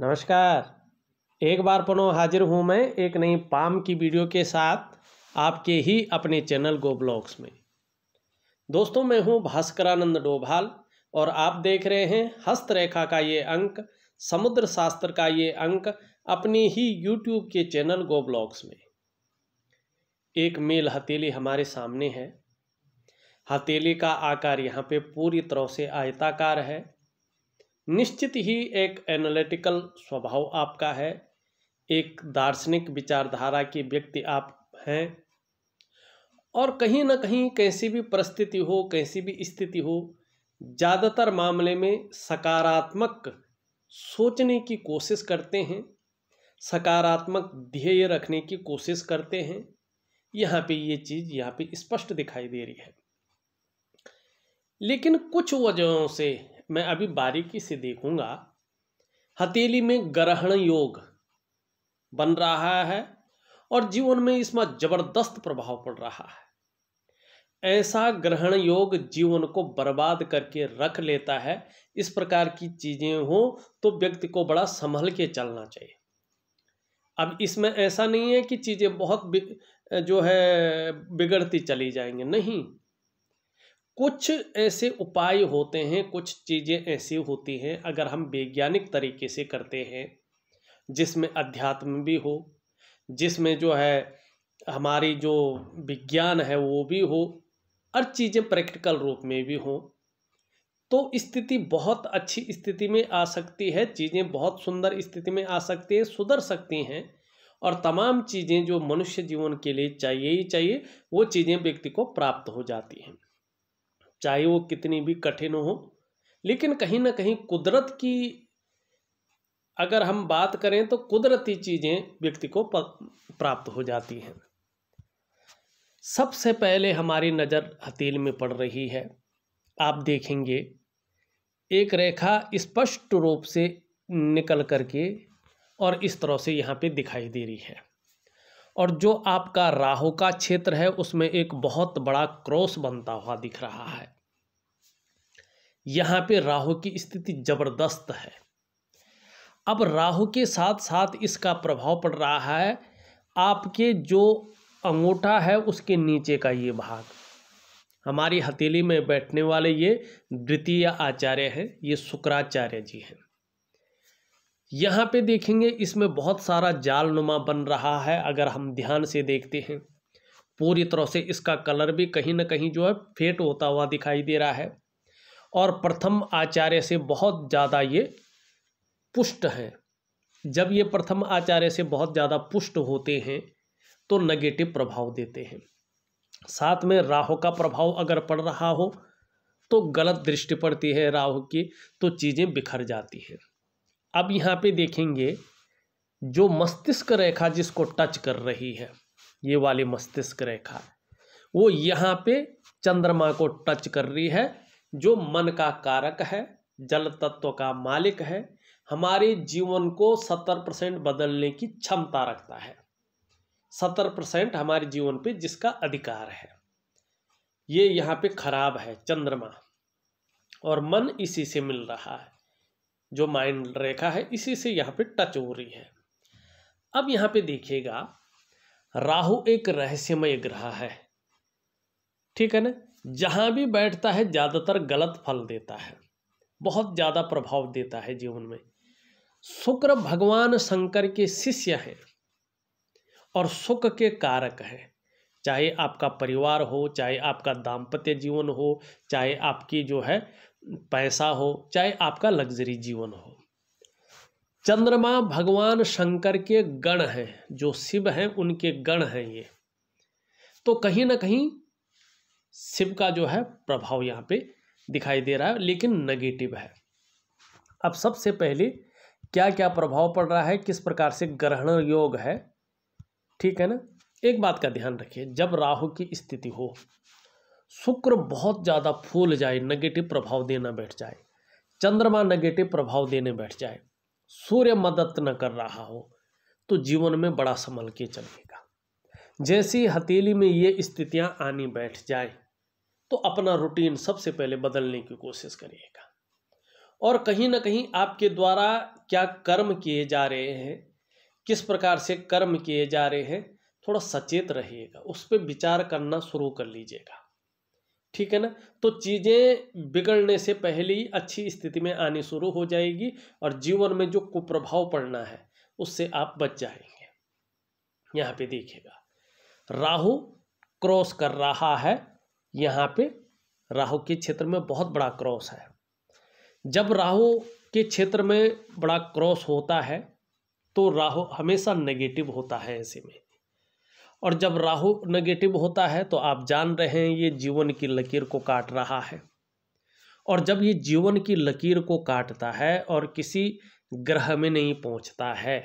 नमस्कार एक बार पुनः हाजिर हूँ मैं एक नई पाम की वीडियो के साथ आपके ही अपने चैनल गो ब्लॉग्स में दोस्तों मैं हूँ भास्करानंद डोभाल और आप देख रहे हैं हस्तरेखा का ये अंक समुद्र शास्त्र का ये अंक अपनी ही यूट्यूब के चैनल गो ब्लॉग्स में एक मेल हथेली हमारे सामने है हथेली का आकार यहाँ पे पूरी तरह से आयताकार है निश्चित ही एक एनालिटिकल स्वभाव आपका है एक दार्शनिक विचारधारा की व्यक्ति आप हैं और कहीं ना कहीं कैसी भी परिस्थिति हो कैसी भी स्थिति हो ज़्यादातर मामले में सकारात्मक सोचने की कोशिश करते हैं सकारात्मक ध्येय रखने की कोशिश करते हैं यहाँ पे ये चीज़ यहाँ पे स्पष्ट दिखाई दे रही है लेकिन कुछ वजहों से मैं अभी बारीकी से देखूंगा हथेली में ग्रहण योग बन रहा है और जीवन में इसमें जबरदस्त प्रभाव पड़ रहा है ऐसा ग्रहण योग जीवन को बर्बाद करके रख लेता है इस प्रकार की चीज़ें हो तो व्यक्ति को बड़ा संभल के चलना चाहिए अब इसमें ऐसा नहीं है कि चीज़ें बहुत जो है बिगड़ती चली जाएंगी नहीं कुछ ऐसे उपाय होते हैं कुछ चीज़ें ऐसी होती हैं अगर हम वैज्ञानिक तरीके से करते हैं जिसमें अध्यात्म भी हो जिसमें जो है हमारी जो विज्ञान है वो भी हो हर चीज़ें प्रैक्टिकल रूप में भी हों तो स्थिति बहुत अच्छी स्थिति में आ सकती है चीज़ें बहुत सुंदर स्थिति में आ सकती हैं सुधर सकती हैं और तमाम चीज़ें जो मनुष्य जीवन के लिए चाहिए ही चाहिए वो चीज़ें व्यक्ति को प्राप्त हो जाती हैं चाहे वो कितनी भी कठिन हो लेकिन कहीं ना कहीं कुदरत की अगर हम बात करें तो कुदरती चीज़ें व्यक्ति को प्राप्त हो जाती हैं सबसे पहले हमारी नज़र हतील में पड़ रही है आप देखेंगे एक रेखा स्पष्ट रूप से निकल करके और इस तरह से यहाँ पे दिखाई दे रही है और जो आपका राहु का क्षेत्र है उसमें एक बहुत बड़ा क्रॉस बनता हुआ दिख रहा है यहाँ पे राहु की स्थिति जबरदस्त है अब राहु के साथ साथ इसका प्रभाव पड़ रहा है आपके जो अंगूठा है उसके नीचे का ये भाग हमारी हथेली में बैठने वाले ये द्वितीय आचार्य हैं ये शुक्राचार्य जी हैं यहाँ पे देखेंगे इसमें बहुत सारा जाल नुमा बन रहा है अगर हम ध्यान से देखते हैं पूरी तरह से इसका कलर भी कहीं ना कहीं जो है फेट होता हुआ दिखाई दे रहा है और प्रथम आचार्य से बहुत ज़्यादा ये पुष्ट हैं जब ये प्रथम आचार्य से बहुत ज़्यादा पुष्ट होते हैं तो नेगेटिव प्रभाव देते हैं साथ में राहु का प्रभाव अगर पड़ रहा हो तो गलत दृष्टि पड़ती है राहु की तो चीज़ें बिखर जाती हैं अब यहाँ पे देखेंगे जो मस्तिष्क रेखा जिसको टच कर रही है ये वाली मस्तिष्क रेखा वो यहाँ पे चंद्रमा को टच कर रही है जो मन का कारक है जल तत्व का मालिक है हमारे जीवन को सत्तर परसेंट बदलने की क्षमता रखता है सत्तर परसेंट हमारे जीवन पे जिसका अधिकार है ये यहाँ पे खराब है चंद्रमा और मन इसी से मिल रहा है जो माइंड रेखा है इसी से यहाँ पे टच हो रही है अब यहाँ पे देखिएगा राहु एक रहस्यमय ग्रह है ठीक है ना जहाँ भी बैठता है ज़्यादातर गलत फल देता है बहुत ज़्यादा प्रभाव देता है जीवन में शुक्र भगवान शंकर के शिष्य हैं और सुख के कारक हैं चाहे आपका परिवार हो चाहे आपका दाम्पत्य जीवन हो चाहे आपकी जो है पैसा हो चाहे आपका लग्जरी जीवन हो चंद्रमा भगवान शंकर के गण हैं जो शिव हैं उनके गण हैं ये तो कहीं ना कहीं शिव का जो है प्रभाव यहाँ पे दिखाई दे रहा है लेकिन नेगेटिव है अब सबसे पहले क्या क्या प्रभाव पड़ रहा है किस प्रकार से ग्रहण योग है ठीक है ना एक बात का ध्यान रखिए जब राहु की स्थिति हो शुक्र बहुत ज़्यादा फूल जाए नेगेटिव प्रभाव देना बैठ जाए चंद्रमा नेगेटिव प्रभाव देने बैठ जाए सूर्य मदद न कर रहा हो तो जीवन में बड़ा संभल के चलेगा जैसी हथेली में ये स्थितियाँ आनी बैठ जाए तो अपना रूटीन सबसे पहले बदलने की कोशिश करिएगा और कहीं ना कहीं आपके द्वारा क्या कर्म किए जा रहे हैं किस प्रकार से कर्म किए जा रहे हैं थोड़ा सचेत रहिएगा उस पर विचार करना शुरू कर लीजिएगा ठीक है ना तो चीज़ें बिगड़ने से पहले ही अच्छी स्थिति में आनी शुरू हो जाएगी और जीवन में जो कुप्रभाव पड़ना है उससे आप बच जाएंगे यहाँ पे देखिएगा राहु क्रॉस कर रहा है यहाँ पे राहु के क्षेत्र में बहुत बड़ा क्रॉस है जब राहु के क्षेत्र में बड़ा क्रॉस होता है तो राहु हमेशा नेगेटिव होता है ऐसे में और जब राहु नेगेटिव होता है तो आप जान रहे हैं ये जीवन की लकीर को काट रहा है और जब ये जीवन की लकीर को काटता है और किसी ग्रह में नहीं पहुंचता है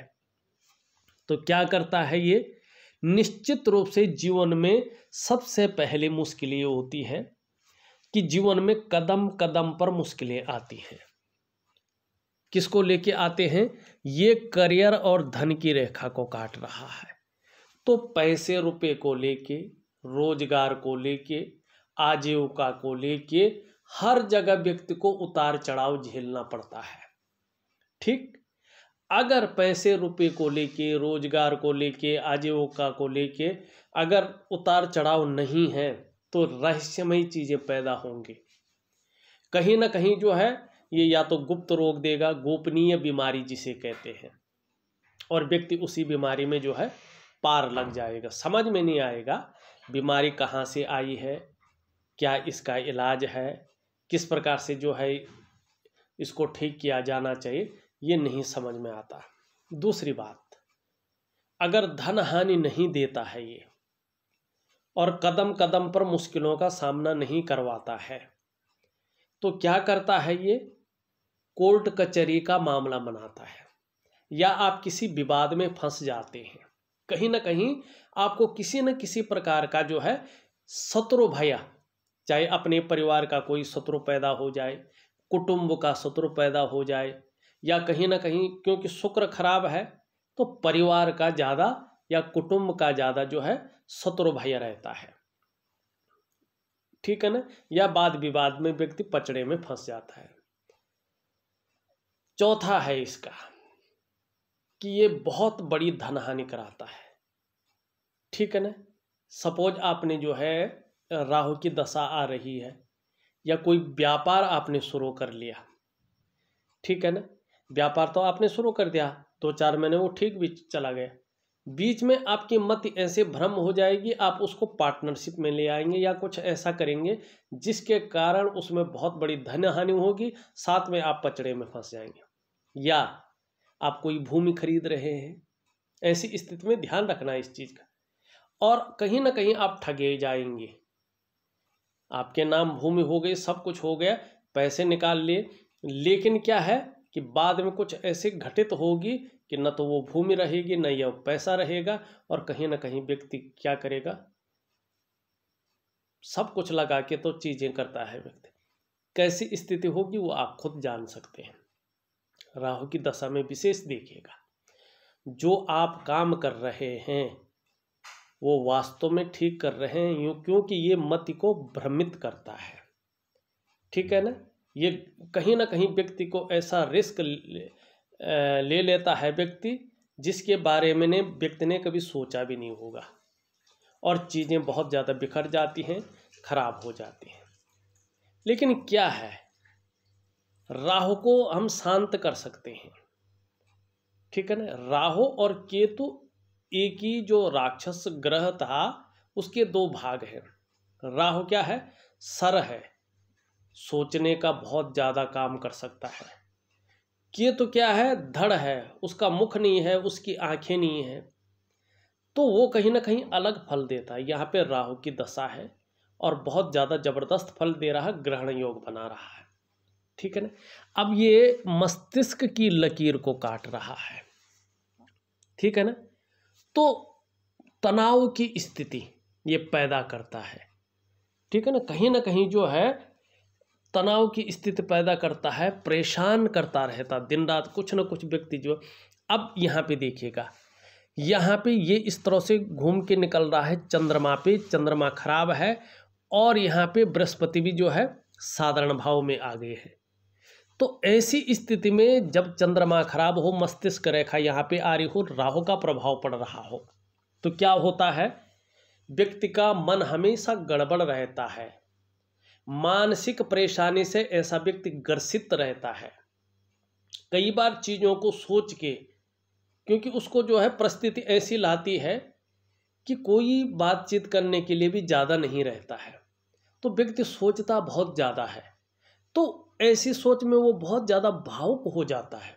तो क्या करता है ये निश्चित रूप से जीवन में सबसे पहले मुश्किलें होती हैं कि जीवन में कदम कदम पर मुश्किलें आती हैं किसको लेके आते हैं ये करियर और धन की रेखा को काट रहा है तो पैसे रुपए को लेके रोजगार को लेके आजीविका को लेके हर जगह व्यक्ति को उतार चढ़ाव झेलना पड़ता है ठीक अगर पैसे रुपए को लेके रोजगार को लेके आजीविका को लेके अगर उतार चढ़ाव नहीं है तो रहस्यमय चीज़ें पैदा होंगी कहीं ना कहीं जो है ये या तो गुप्त रोग देगा गोपनीय बीमारी जिसे कहते हैं और व्यक्ति उसी बीमारी में जो है पार लग जाएगा समझ में नहीं आएगा बीमारी कहाँ से आई है क्या इसका इलाज है किस प्रकार से जो है इसको ठीक किया जाना चाहिए ये नहीं समझ में आता दूसरी बात अगर धन हानि नहीं देता है ये और कदम कदम पर मुश्किलों का सामना नहीं करवाता है तो क्या करता है ये कोर्ट कचहरी का मामला बनाता है या आप किसी विवाद में फंस जाते हैं कहीं ना कहीं आपको किसी न किसी प्रकार का जो है शत्रु भया चाहे अपने परिवार का कोई शत्रु पैदा हो जाए कुटुंब का शत्रु पैदा हो जाए या कहीं ना कहीं क्योंकि शुक्र खराब है तो परिवार का ज़्यादा या कुटुंब का ज़्यादा जो है शत्रुभय रहता है ठीक है ना या वाद विवाद में व्यक्ति पचड़े में फंस जाता है चौथा है इसका कि ये बहुत बड़ी धनहानि कराता है ठीक है ना सपोज आपने जो है राहु की दशा आ रही है या कोई व्यापार आपने शुरू कर लिया ठीक है ना व्यापार तो आपने शुरू कर दिया दो चार महीने वो ठीक भी चला गया बीच में आपकी मत ऐसे भ्रम हो जाएगी आप उसको पार्टनरशिप में ले आएंगे या कुछ ऐसा करेंगे जिसके कारण उसमें बहुत बड़ी धन हानि होगी साथ में आप पचड़े में फंस जाएंगे या आप कोई भूमि खरीद रहे हैं ऐसी स्थिति में ध्यान रखना इस चीज़ का और कहीं ना कहीं आप ठगे जाएंगे आपके नाम भूमि हो गई सब कुछ हो गया पैसे निकाल लिए लेकिन क्या है कि बाद में कुछ ऐसे घटित होगी कि न तो वो भूमि रहेगी न यह पैसा रहेगा और कहीं ना कहीं व्यक्ति क्या करेगा सब कुछ लगा के तो चीज़ें करता है व्यक्ति कैसी स्थिति होगी वो आप खुद जान सकते हैं राहु की दशा में विशेष देखिएगा जो आप काम कर रहे हैं वो वास्तव में ठीक कर रहे हैं क्योंकि ये मति को भ्रमित करता है ठीक है ना ये कहीं ना कहीं व्यक्ति को ऐसा रिस्क ले, ले लेता है व्यक्ति जिसके बारे में ने व्यक्ति ने कभी सोचा भी नहीं होगा और चीज़ें बहुत ज़्यादा बिखर जाती हैं खराब हो जाती हैं लेकिन क्या है राहु को हम शांत कर सकते हैं ठीक है ना राहु और केतु एक ही जो राक्षस ग्रह था उसके दो भाग हैं राहु क्या है सर है सोचने का बहुत ज़्यादा काम कर सकता है ये तो क्या है धड़ है उसका मुख नहीं है उसकी आंखें नहीं है तो वो कहीं ना कहीं अलग फल देता है यहाँ पे राहु की दशा है और बहुत ज़्यादा ज़बरदस्त फल दे रहा है ग्रहण योग बना रहा है ठीक है ना अब ये मस्तिष्क की लकीर को काट रहा है ठीक है ना तो तनाव की स्थिति ये पैदा करता है ठीक है ना कहीं ना कहीं जो है तनाव की स्थिति पैदा करता है परेशान करता रहता दिन रात कुछ ना कुछ व्यक्ति जो अब यहाँ पे देखिएगा यहाँ पे ये इस तरह से घूम के निकल रहा है चंद्रमा पे चंद्रमा खराब है और यहाँ पे बृहस्पति भी जो है साधारण भाव में आ गए हैं तो ऐसी स्थिति में जब चंद्रमा खराब हो मस्तिष्क रेखा यहाँ पे आ रही हो राहु का प्रभाव पड़ रहा हो तो क्या होता है व्यक्ति का मन हमेशा गड़बड़ रहता है मानसिक परेशानी से ऐसा व्यक्ति ग्रसित रहता है कई बार चीज़ों को सोच के क्योंकि उसको जो है परिस्थिति ऐसी लाती है कि कोई बातचीत करने के लिए भी ज़्यादा नहीं रहता है तो व्यक्ति सोचता बहुत ज़्यादा है तो ऐसी सोच में वो बहुत ज़्यादा भावुक हो जाता है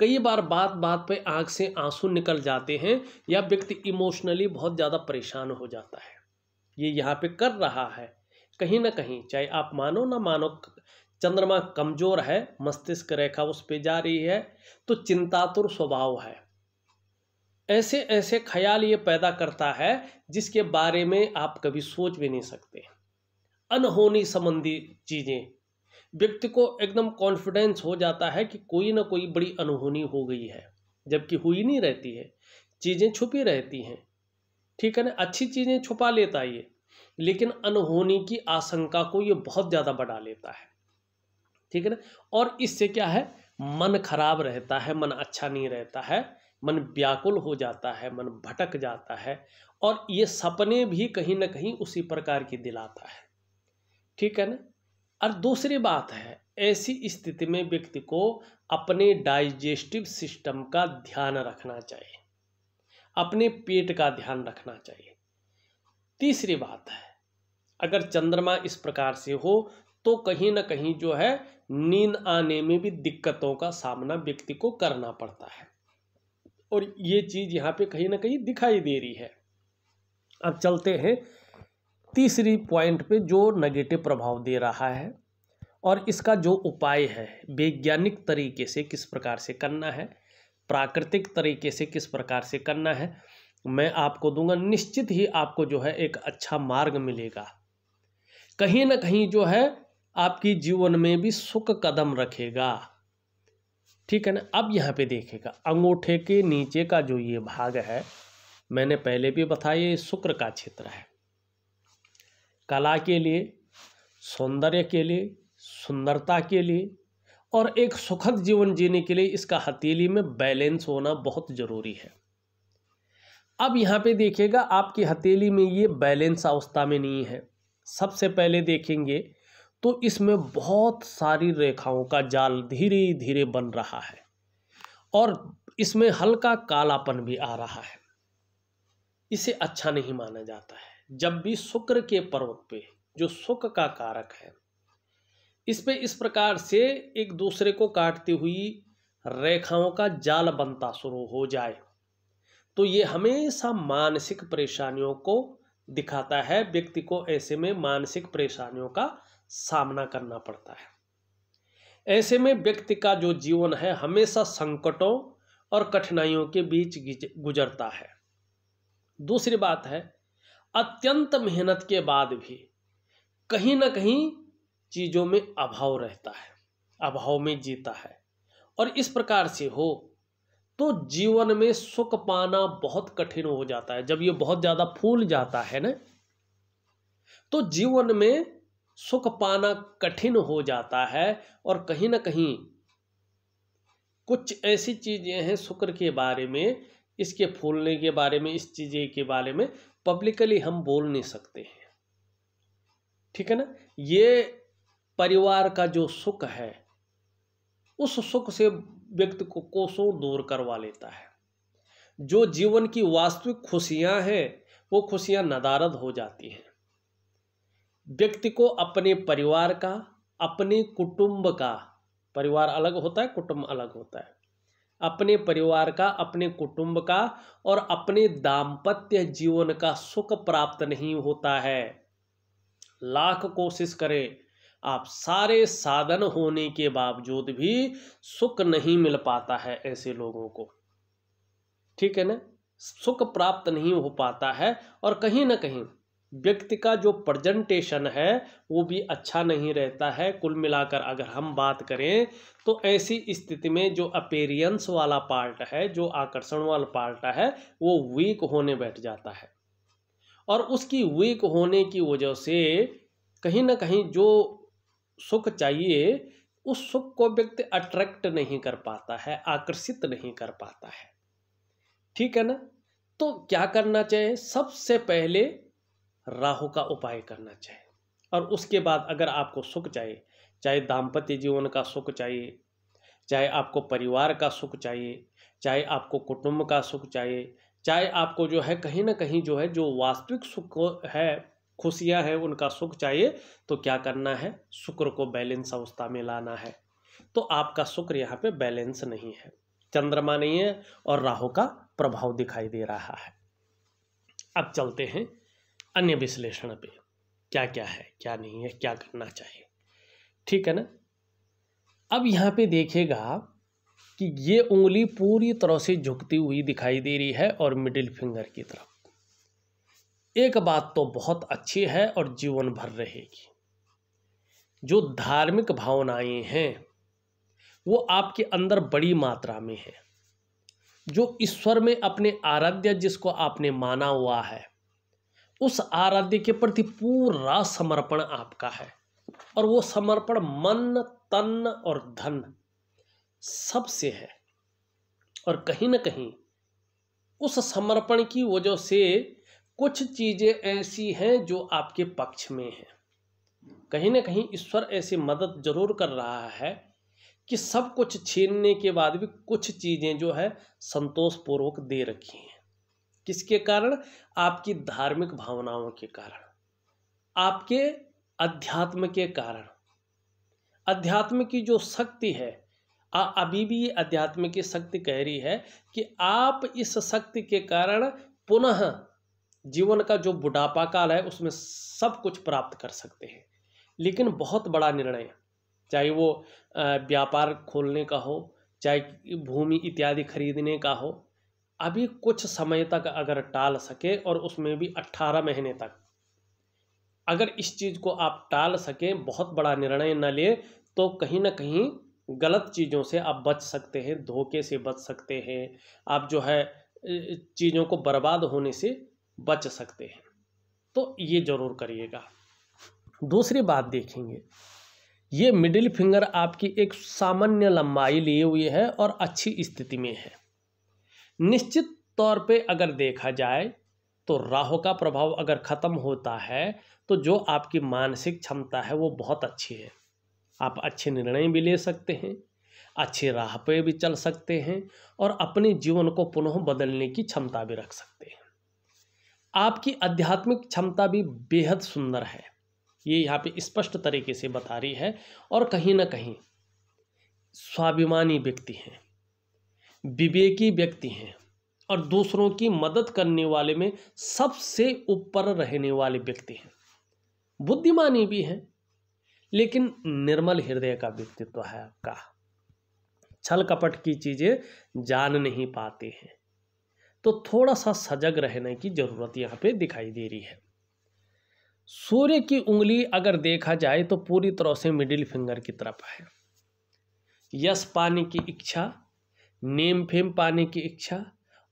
कई बार बात बात पे आंख से आंसू निकल जाते हैं या व्यक्ति इमोशनली बहुत ज़्यादा परेशान हो जाता है ये यहाँ पे कर रहा है कहीं ना कहीं चाहे आप मानो ना मानो चंद्रमा कमजोर है मस्तिष्क रेखा उस पर जा रही है तो चिंतातुर स्वभाव है ऐसे ऐसे ख्याल ये पैदा करता है जिसके बारे में आप कभी सोच भी नहीं सकते अनहोनी संबंधी चीज़ें व्यक्ति को एकदम कॉन्फिडेंस हो जाता है कि कोई ना कोई बड़ी अनहोनी हो गई है जबकि हुई नहीं रहती है चीज़ें छुपी रहती हैं ठीक है ना अच्छी चीज़ें छुपा लेता है ये लेकिन अनहोनी की आशंका को ये बहुत ज़्यादा बढ़ा लेता है ठीक है ना और इससे क्या है मन खराब रहता है मन अच्छा नहीं रहता है मन व्याकुल हो जाता है मन भटक जाता है और ये सपने भी कहीं ना कहीं उसी प्रकार की दिलाता है ठीक है ना और दूसरी बात है ऐसी स्थिति में व्यक्ति को अपने डाइजेस्टिव सिस्टम का ध्यान रखना चाहिए अपने पेट का ध्यान रखना चाहिए तीसरी बात है अगर चंद्रमा इस प्रकार से हो तो कहीं ना कहीं जो है नींद आने में भी दिक्कतों का सामना व्यक्ति को करना पड़ता है और ये चीज़ यहाँ पे कहीं ना कहीं दिखाई दे रही है अब चलते हैं तीसरी पॉइंट पे जो नेगेटिव प्रभाव दे रहा है और इसका जो उपाय है वैज्ञानिक तरीके से किस प्रकार से करना है प्राकृतिक तरीके से किस प्रकार से करना है मैं आपको दूंगा निश्चित ही आपको जो है एक अच्छा मार्ग मिलेगा कहीं ना कहीं जो है आपकी जीवन में भी सुख कदम रखेगा ठीक है ना अब यहाँ पे देखेगा अंगूठे के नीचे का जो ये भाग है मैंने पहले भी बताया ये शुक्र का क्षेत्र है कला के लिए सौंदर्य के लिए सुंदरता के लिए और एक सुखद जीवन जीने के लिए इसका हथेली में बैलेंस होना बहुत ज़रूरी है अब यहाँ पे देखिएगा आपकी हथेली में ये बैलेंस अवस्था में नहीं है सबसे पहले देखेंगे तो इसमें बहुत सारी रेखाओं का जाल धीरे धीरे बन रहा है और इसमें हल्का कालापन भी आ रहा है इसे अच्छा नहीं माना जाता है जब भी शुक्र के पर्वत पे जो सुख का कारक है इस पे इस प्रकार से एक दूसरे को काटती हुई रेखाओं का जाल बनता शुरू हो जाए तो ये हमेशा मानसिक परेशानियों को दिखाता है व्यक्ति को ऐसे में मानसिक परेशानियों का सामना करना पड़ता है ऐसे में व्यक्ति का जो जीवन है हमेशा संकटों और कठिनाइयों के बीच गुजरता है दूसरी बात है अत्यंत मेहनत के बाद भी कहीं ना कहीं चीज़ों में अभाव रहता है अभाव में जीता है और इस प्रकार से हो तो जीवन में सुख पाना बहुत कठिन हो जाता है जब ये बहुत ज्यादा फूल जाता है ना तो जीवन में सुख पाना कठिन हो जाता है और कहीं ना कहीं कुछ ऐसी चीजें हैं शुक्र के बारे में इसके फूलने के बारे में इस चीज़ें के बारे में पब्लिकली हम बोल नहीं सकते हैं ठीक है ना ये परिवार का जो सुख है उस सुख से व्यक्ति को कोसों दूर करवा लेता है जो जीवन की वास्तविक खुशियां हैं वो खुशियां नदारद हो जाती हैं व्यक्ति को अपने परिवार का अपने कुटुंब का परिवार अलग होता है कुटुंब अलग होता है अपने परिवार का अपने कुटुंब का और अपने दाम्पत्य जीवन का सुख प्राप्त नहीं होता है लाख कोशिश करें आप सारे साधन होने के बावजूद भी सुख नहीं मिल पाता है ऐसे लोगों को ठीक है ना सुख प्राप्त नहीं हो पाता है और कहीं ना कहीं व्यक्ति का जो प्रजेंटेशन है वो भी अच्छा नहीं रहता है कुल मिलाकर अगर हम बात करें तो ऐसी स्थिति में जो अपेरियंस वाला पार्ट है जो आकर्षण वाला पार्ट है वो वीक होने बैठ जाता है और उसकी वीक होने की वजह से कहीं ना कहीं जो सुख चाहिए उस सुख को व्यक्ति अट्रैक्ट नहीं कर पाता है आकर्षित नहीं कर पाता है ठीक है ना तो क्या करना चाहिए सबसे पहले राहु का उपाय करना चाहिए और उसके बाद अगर आपको सुख चाहिए चाहे दाम्पत्य जीवन का सुख चाहिए चाहे आपको परिवार का सुख चाहिए चाहे आपको कुटुंब का सुख चाहिए चाहे आपको जो है कहीं ना कहीं जो है जो वास्तविक सुख है खुशियां हैं उनका सुख चाहिए तो क्या करना है शुक्र को बैलेंस अवस्था में लाना है तो आपका शुक्र यहाँ पे बैलेंस नहीं है चंद्रमा नहीं है और राहु का प्रभाव दिखाई दे रहा है अब चलते हैं अन्य विश्लेषण पे क्या क्या है क्या नहीं है क्या करना चाहिए ठीक है ना अब यहाँ पे देखेगा कि ये उंगली पूरी तरह से झुकती हुई दिखाई दे रही है और मिडिल फिंगर की तरफ एक बात तो बहुत अच्छी है और जीवन भर रहेगी जो धार्मिक भावनाएं हैं वो आपके अंदर बड़ी मात्रा में है जो ईश्वर में अपने आराध्य जिसको आपने माना हुआ है उस आराध्य के प्रति पूरा समर्पण आपका है और वो समर्पण मन तन और धन सबसे है और कहीं ना कहीं उस समर्पण की वजह से कुछ चीज़ें ऐसी हैं जो आपके पक्ष में हैं कहीं ना कहीं ईश्वर ऐसी मदद जरूर कर रहा है कि सब कुछ छीनने के बाद भी कुछ चीज़ें जो है संतोषपूर्वक दे रखी हैं किसके कारण आपकी धार्मिक भावनाओं के कारण आपके अध्यात्म के कारण अध्यात्म की जो शक्ति है आ, अभी भी ये अध्यात्म की शक्ति कह रही है कि आप इस शक्ति के कारण पुनः जीवन का जो बुढ़ापा काल है उसमें सब कुछ प्राप्त कर सकते हैं लेकिन बहुत बड़ा निर्णय चाहे वो व्यापार खोलने का हो चाहे भूमि इत्यादि खरीदने का हो अभी कुछ समय तक अगर टाल सके और उसमें भी अट्ठारह महीने तक अगर इस चीज़ को आप टाल सकें बहुत बड़ा निर्णय न लें तो कहीं ना कहीं गलत चीज़ों से आप बच सकते हैं धोखे से बच सकते हैं आप जो है चीज़ों को बर्बाद होने से बच सकते हैं तो ये ज़रूर करिएगा दूसरी बात देखेंगे ये मिडिल फिंगर आपकी एक सामान्य लंबाई लिए हुई है और अच्छी स्थिति में है निश्चित तौर पे अगर देखा जाए तो राहु का प्रभाव अगर ख़त्म होता है तो जो आपकी मानसिक क्षमता है वो बहुत अच्छी है आप अच्छे निर्णय भी ले सकते हैं अच्छे राह पे भी चल सकते हैं और अपने जीवन को पुनः बदलने की क्षमता भी रख सकते हैं आपकी आध्यात्मिक क्षमता भी बेहद सुंदर है ये यहाँ पे स्पष्ट तरीके से बता रही है और कहीं ना कहीं स्वाभिमानी व्यक्ति हैं विवेकी व्यक्ति हैं और दूसरों की मदद करने वाले में सबसे ऊपर रहने वाले व्यक्ति हैं बुद्धिमानी भी हैं लेकिन निर्मल हृदय का व्यक्तित्व है आपका छल कपट की चीज़ें जान नहीं पाते हैं तो थोड़ा सा सजग रहने की ज़रूरत यहाँ पे दिखाई दे रही है सूर्य की उंगली अगर देखा जाए तो पूरी तरह से मिडिल फिंगर की तरफ है यश पाने की इच्छा नेम फेम पाने की इच्छा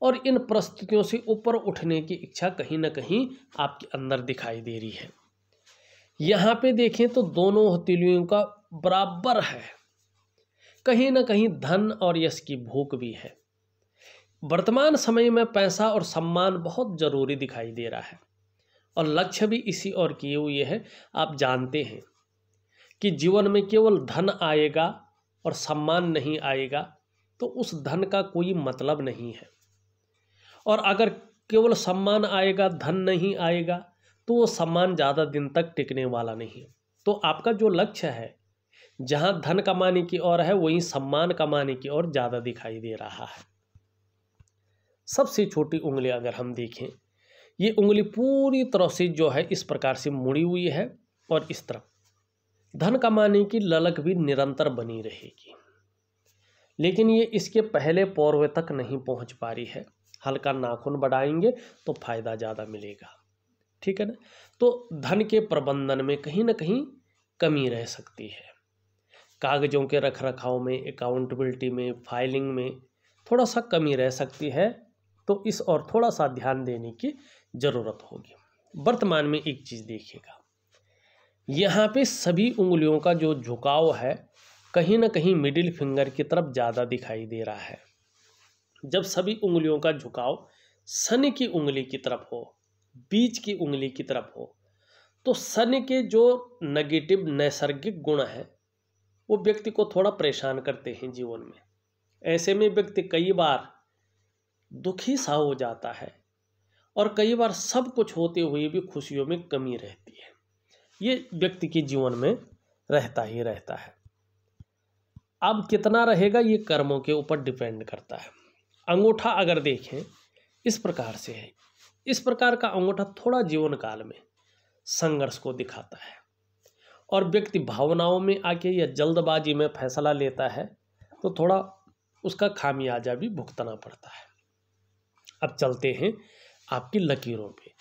और इन परिस्थितियों से ऊपर उठने की इच्छा कहीं ना कहीं आपके अंदर दिखाई दे रही है यहाँ पे देखें तो दोनों हथेलियों का बराबर है कहीं ना कहीं धन और यश की भूख भी है वर्तमान समय में पैसा और सम्मान बहुत ज़रूरी दिखाई दे रहा है और लक्ष्य भी इसी और किए हुए है आप जानते हैं कि जीवन में केवल धन आएगा और सम्मान नहीं आएगा तो उस धन का कोई मतलब नहीं है और अगर केवल सम्मान आएगा धन नहीं आएगा तो वो सम्मान ज़्यादा दिन तक टिकने वाला नहीं तो आपका जो लक्ष्य है जहाँ धन कमाने की ओर है वहीं सम्मान कमाने की ओर ज़्यादा दिखाई दे रहा है सबसे छोटी उंगली अगर हम देखें ये उंगली पूरी तरह से जो है इस प्रकार से मुड़ी हुई है और इस तरफ धन कमाने की ललक भी निरंतर बनी रहेगी लेकिन ये इसके पहले पौर्वे तक नहीं पहुंच पा रही है हल्का नाखून बढ़ाएंगे तो फ़ायदा ज़्यादा मिलेगा ठीक है ना तो धन के प्रबंधन में कहीं ना कहीं कमी रह सकती है कागजों के रख रखाव में अकाउंटेबिलिटी में फाइलिंग में थोड़ा सा कमी रह सकती है तो इस और थोड़ा सा ध्यान देने की ज़रूरत होगी वर्तमान में एक चीज़ देखिएगा यहाँ पे सभी उंगलियों का जो झुकाव है कहीं ना कहीं मिडिल फिंगर की तरफ ज़्यादा दिखाई दे रहा है जब सभी उंगलियों का झुकाव सन की उंगली की तरफ हो बीच की उंगली की तरफ हो तो सन के जो नेगेटिव नैसर्गिक गुण हैं वो व्यक्ति को थोड़ा परेशान करते हैं जीवन में ऐसे में व्यक्ति कई बार दुखी सा हो जाता है और कई बार सब कुछ होते हुए भी खुशियों में कमी रहती है ये व्यक्ति के जीवन में रहता ही रहता है अब कितना रहेगा ये कर्मों के ऊपर डिपेंड करता है अंगूठा अगर देखें इस प्रकार से है इस प्रकार का अंगूठा थोड़ा जीवन काल में संघर्ष को दिखाता है और व्यक्ति भावनाओं में आके या जल्दबाजी में फैसला लेता है तो थोड़ा उसका खामियाजा भी भुगतना पड़ता है अब चलते हैं आपकी लकीरों पे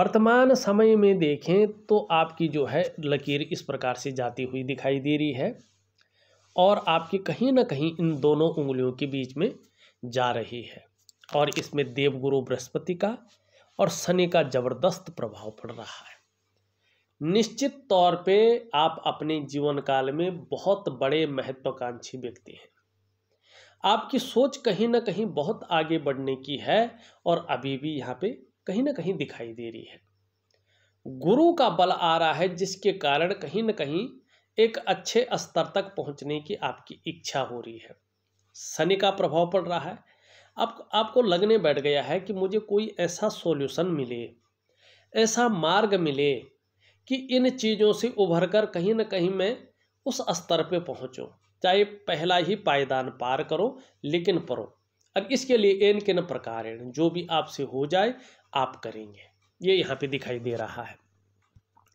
वर्तमान समय में देखें तो आपकी जो है लकीर इस प्रकार से जाती हुई दिखाई दे रही है और आपकी कहीं ना कहीं इन दोनों उंगलियों के बीच में जा रही है और इसमें देवगुरु बृहस्पति का और शनि का जबरदस्त प्रभाव पड़ रहा है निश्चित तौर पे आप अपने जीवन काल में बहुत बड़े महत्वाकांक्षी व्यक्ति हैं आपकी सोच कहीं ना कहीं बहुत आगे बढ़ने की है और अभी भी यहाँ पे कहीं ना कहीं दिखाई दे रही है गुरु का बल आ रहा है जिसके कारण कहीं ना कहीं एक अच्छे स्तर तक पहुँचने की आपकी इच्छा हो रही है शनि का प्रभाव पड़ रहा है आप आपको लगने बैठ गया है कि मुझे कोई ऐसा सोल्यूशन मिले ऐसा मार्ग मिले कि इन चीज़ों से उभर कर कहीं ना कहीं मैं उस स्तर पे पहुँचूँ चाहे पहला ही पायदान पार करो लेकिन पढ़ो अब इसके लिए एन के न प्रकार जो भी आपसे हो जाए आप करेंगे ये यहाँ पे दिखाई दे रहा है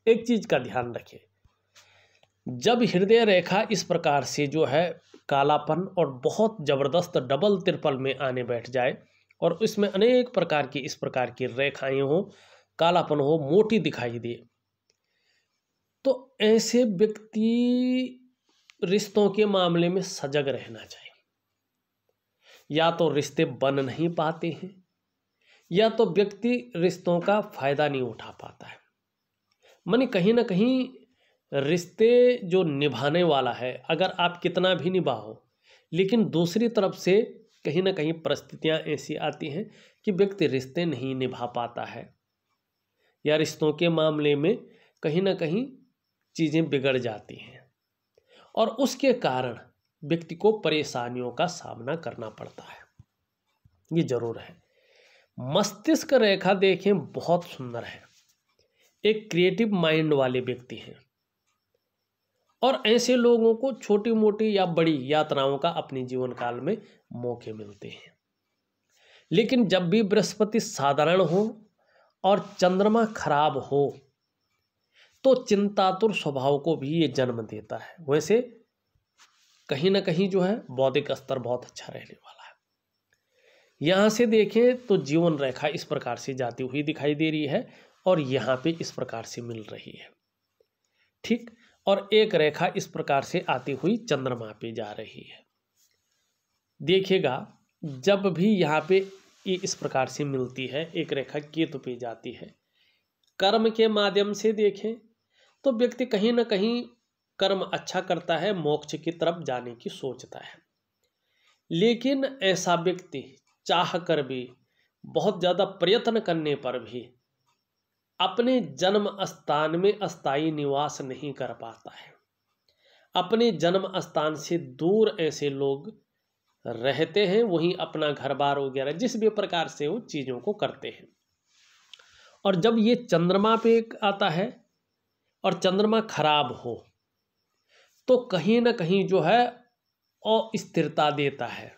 एक चीज़ का ध्यान रखिए जब हृदय रेखा इस प्रकार से जो है कालापन और बहुत ज़बरदस्त डबल तिरपल में आने बैठ जाए और इसमें अनेक प्रकार की इस प्रकार की रेखाएं हो कालापन हो मोटी दिखाई दे तो ऐसे व्यक्ति रिश्तों के मामले में सजग रहना चाहिए या तो रिश्ते बन नहीं पाते हैं या तो व्यक्ति रिश्तों का फायदा नहीं उठा पाता है मानी कहीं ना कहीं रिश्ते जो निभाने वाला है अगर आप कितना भी निभाओ लेकिन दूसरी तरफ से कहीं ना कहीं परिस्थितियाँ ऐसी आती हैं कि व्यक्ति रिश्ते नहीं निभा पाता है या रिश्तों के मामले में कहीं ना कहीं चीज़ें बिगड़ जाती हैं और उसके कारण व्यक्ति को परेशानियों का सामना करना पड़ता है ये जरूर है मस्तिष्क रेखा देखें बहुत सुंदर है एक क्रिएटिव माइंड वाले व्यक्ति हैं और ऐसे लोगों को छोटी मोटी या बड़ी यात्राओं का अपने जीवन काल में मौके मिलते हैं लेकिन जब भी बृहस्पति साधारण हो और चंद्रमा खराब हो तो चिंतातुर स्वभाव को भी ये जन्म देता है वैसे कहीं ना कहीं जो है बौद्धिक स्तर बहुत अच्छा रहने वाला है यहां से देखें तो जीवन रेखा इस प्रकार से जाती हुई दिखाई दे रही है और यहां पे इस प्रकार से मिल रही है ठीक और एक रेखा इस प्रकार से आती हुई चंद्रमा पे जा रही है देखिएगा जब भी यहाँ पे ये इस प्रकार से मिलती है एक रेखा केतु पे जाती है कर्म के माध्यम से देखें तो व्यक्ति कहीं ना कहीं कर्म अच्छा करता है मोक्ष की तरफ जाने की सोचता है लेकिन ऐसा व्यक्ति चाह कर भी बहुत ज़्यादा प्रयत्न करने पर भी अपने जन्म स्थान में अस्थायी निवास नहीं कर पाता है अपने जन्म स्थान से दूर ऐसे लोग रहते हैं वहीं अपना घर बार वगैरह जिस भी प्रकार से वो चीज़ों को करते हैं और जब ये चंद्रमा पे आता है और चंद्रमा खराब हो तो कहीं ना कहीं जो है अस्थिरता देता है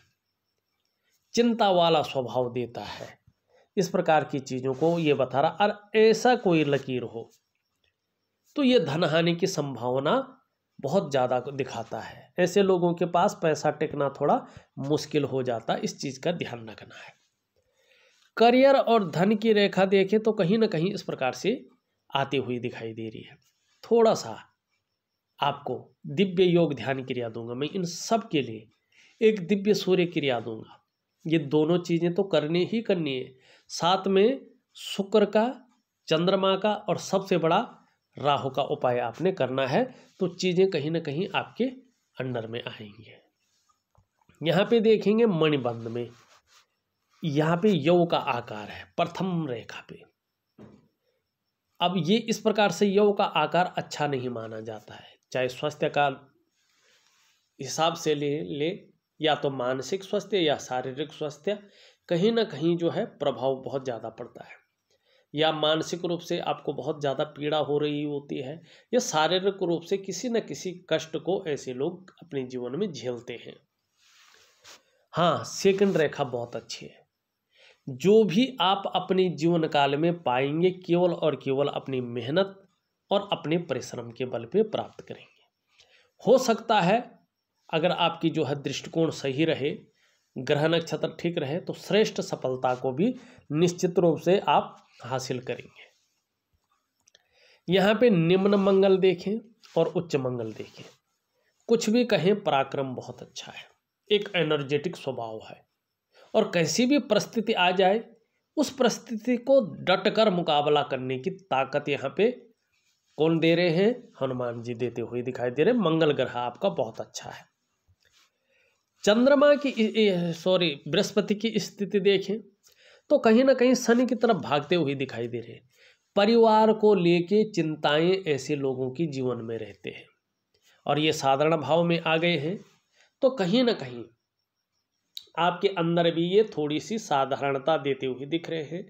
चिंता वाला स्वभाव देता है इस प्रकार की चीज़ों को ये बता रहा और ऐसा कोई लकीर हो तो ये धन हानि की संभावना बहुत ज़्यादा दिखाता है ऐसे लोगों के पास पैसा टिकना थोड़ा मुश्किल हो जाता है इस चीज़ का ध्यान रखना है करियर और धन की रेखा देखें तो कहीं ना कहीं इस प्रकार से आती हुई दिखाई दे रही है थोड़ा सा आपको दिव्य योग ध्यान क्रिया दूंगा मैं इन सब के लिए एक दिव्य सूर्य क्रिया दूंगा ये दोनों चीज़ें तो करनी ही करनी है साथ में शुक्र का चंद्रमा का और सबसे बड़ा राहु का उपाय आपने करना है तो चीज़ें कहीं ना कहीं आपके अंडर में आएंगे यहाँ पे देखेंगे मणिबंध में यहाँ पे यव का आकार है प्रथम रेखा पे अब ये इस प्रकार से यव का आकार अच्छा नहीं माना जाता है चाहे स्वास्थ्य का हिसाब से ले ले या तो मानसिक स्वास्थ्य या शारीरिक स्वास्थ्य कहीं ना कहीं जो है प्रभाव बहुत ज़्यादा पड़ता है या मानसिक रूप से आपको बहुत ज़्यादा पीड़ा हो रही होती है या शारीरिक रूप से किसी न किसी कष्ट को ऐसे लोग अपने जीवन में झेलते हैं हाँ सेकंड रेखा बहुत अच्छी है जो भी आप अपने जीवन काल में पाएंगे केवल और केवल अपनी मेहनत और अपने परिश्रम के बल पे प्राप्त करेंगे हो सकता है अगर आपकी जो है दृष्टिकोण सही रहे ग्रह नक्षत्र ठीक रहे तो श्रेष्ठ सफलता को भी निश्चित रूप से आप हासिल करेंगे यहाँ पे निम्न मंगल देखें और उच्च मंगल देखें कुछ भी कहें पराक्रम बहुत अच्छा है एक एनर्जेटिक स्वभाव है और कैसी भी परिस्थिति आ जाए उस परिस्थिति को डट कर मुकाबला करने की ताकत यहाँ पे कौन दे रहे हैं हनुमान जी देते हुए दिखाई दे रहे हैं मंगल ग्रह आपका बहुत अच्छा है चंद्रमा की सॉरी बृहस्पति की स्थिति देखें तो कहीं ना कहीं शनि की तरफ भागते हुए दिखाई दे रहे हैं परिवार को लेके चिंताएं ऐसे लोगों की जीवन में रहते हैं और ये साधारण भाव में आ गए हैं तो कहीं ना कहीं आपके अंदर भी ये थोड़ी सी साधारणता देते हुए दिख रहे हैं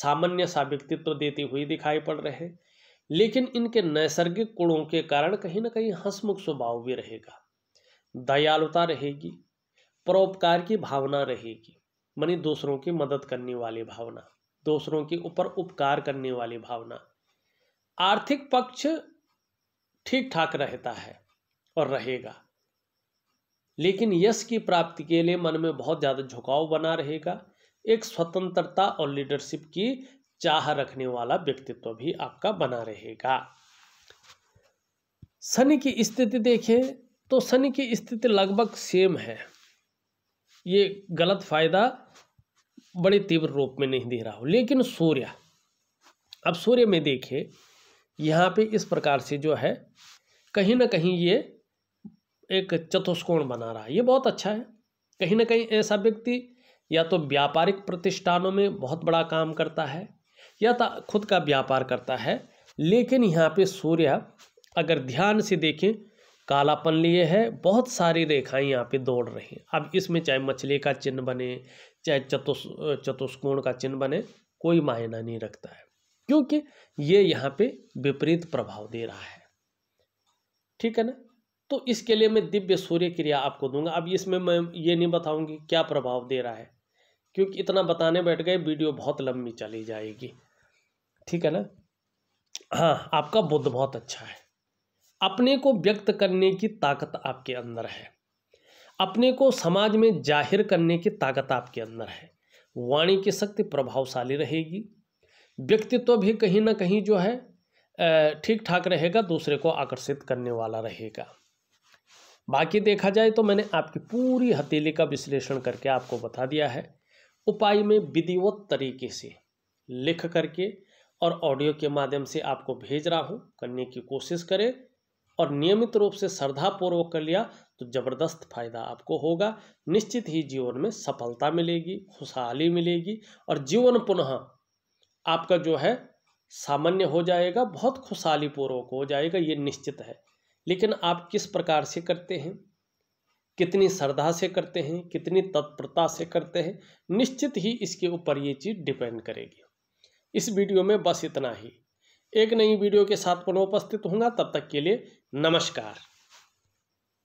सामान्य सा व्यक्तित्व देते हुए दिखाई पड़ रहे हैं लेकिन इनके नैसर्गिक गुणों के कारण कहीं ना कहीं हंसमुख स्वभाव भी रहेगा दयालुता रहेगी परोपकार की भावना रहेगी मानी दूसरों की मदद करने वाली भावना दूसरों के ऊपर उपकार करने वाली भावना आर्थिक पक्ष ठीक ठाक रहता है और रहेगा लेकिन यश की प्राप्ति के लिए मन में बहुत ज़्यादा झुकाव बना रहेगा एक स्वतंत्रता और लीडरशिप की चाह रखने वाला व्यक्तित्व भी आपका बना रहेगा शनि की स्थिति देखें तो शनि की स्थिति लगभग सेम है ये गलत फायदा बड़े तीव्र रूप में नहीं दे रहा हो लेकिन सूर्य अब सूर्य में देखें यहाँ पे इस प्रकार से जो है कहीं ना कहीं ये एक चतुष्कोण बना रहा है ये बहुत अच्छा है कहीं ना कहीं ऐसा व्यक्ति या तो व्यापारिक प्रतिष्ठानों में बहुत बड़ा काम करता है या तो खुद का व्यापार करता है लेकिन यहाँ पे सूर्य अगर ध्यान से देखें कालापन लिए है बहुत सारी रेखाएं यहाँ पे दौड़ रही हैं अब इसमें चाहे मछली का चिन्ह बने चाहे चतुष चतुष्कोण का चिन्ह बने कोई मायना नहीं रखता है क्योंकि ये यहाँ पे विपरीत प्रभाव दे रहा है ठीक है ना तो इसके लिए मैं दिव्य सूर्य क्रिया आपको दूंगा अब इसमें मैं ये नहीं बताऊंगी क्या प्रभाव दे रहा है क्योंकि इतना बताने बैठ गए वीडियो बहुत लंबी चली जाएगी ठीक है ना हाँ आपका बुद्ध बहुत अच्छा है अपने को व्यक्त करने की ताकत आपके अंदर है अपने को समाज में जाहिर करने की ताकत आपके अंदर है वाणी की शक्ति प्रभावशाली रहेगी व्यक्तित्व तो भी कहीं ना कहीं जो है ठीक ठाक रहेगा दूसरे को आकर्षित करने वाला रहेगा बाकी देखा जाए तो मैंने आपकी पूरी हथेली का विश्लेषण करके आपको बता दिया है उपाय में विधिवत तरीके से लिख करके और ऑडियो के माध्यम से आपको भेज रहा हूँ करने की कोशिश करें और नियमित रूप से श्रद्धापूर्वक कर लिया तो ज़बरदस्त फायदा आपको होगा निश्चित ही जीवन में सफलता मिलेगी खुशहाली मिलेगी और जीवन पुनः आपका जो है सामान्य हो जाएगा बहुत खुशहाली पूर्वक हो जाएगा ये निश्चित है लेकिन आप किस प्रकार से करते हैं कितनी श्रद्धा से करते हैं कितनी तत्परता से करते हैं निश्चित ही इसके ऊपर ये चीज़ डिपेंड करेगी इस वीडियो में बस इतना ही एक नई वीडियो के साथ पुनः उपस्थित होंगे तब तक के लिए नमस्कार